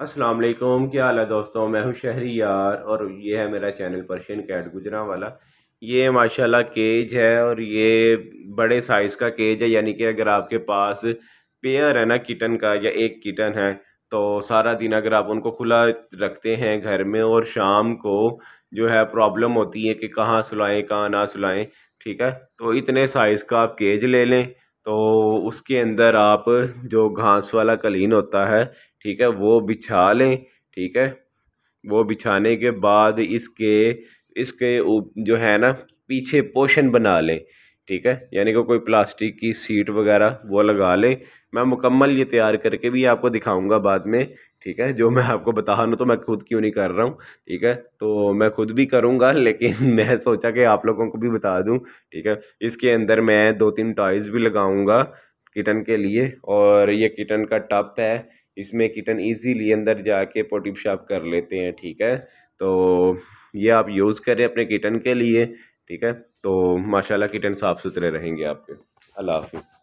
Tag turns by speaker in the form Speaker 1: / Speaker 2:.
Speaker 1: असलम क्या हाल है दोस्तों मैं हूँ शहरी यार और ये है मेरा चैनल पर्शियन कैट गुजरा वाला ये माशाल्लाह केज है और ये बड़े साइज़ का केज है यानी कि अगर आपके पास पेयर है ना किटन का या एक किटन है तो सारा दिन अगर आप उनको खुला रखते हैं घर में और शाम को जो है प्रॉब्लम होती है कि कहाँ सुलाएँ कहाँ ना सुलाएँ ठीक है तो इतने साइज़ का आप केज ले लें तो उसके अंदर आप जो घास वाला कलीन होता है ठीक है वो बिछा लें ठीक है वो बिछाने के बाद इसके इसके जो है ना पीछे पोशन बना लें ठीक है यानी कि कोई प्लास्टिक की सीट वगैरह वो लगा लें मैं मुकम्मल ये तैयार करके भी आपको दिखाऊंगा बाद में ठीक है जो मैं आपको बता रहा हूँ तो मैं खुद क्यों नहीं कर रहा हूँ ठीक है तो मैं खुद भी करूँगा लेकिन मैं सोचा कि आप लोगों को भी बता दूँ ठीक है इसके अंदर मैं दो तीन टॉयज़ भी लगाऊँगा किटन के लिए और ये किटन का टप है इसमें किटन इजीली अंदर जाके पोटी शॉप कर लेते हैं ठीक है तो ये आप यूज़ करें अपने किटन के लिए ठीक है तो माशाल्लाह किटन साफ़ सुथरे रहेंगे आपके अल्लाह हाफिज़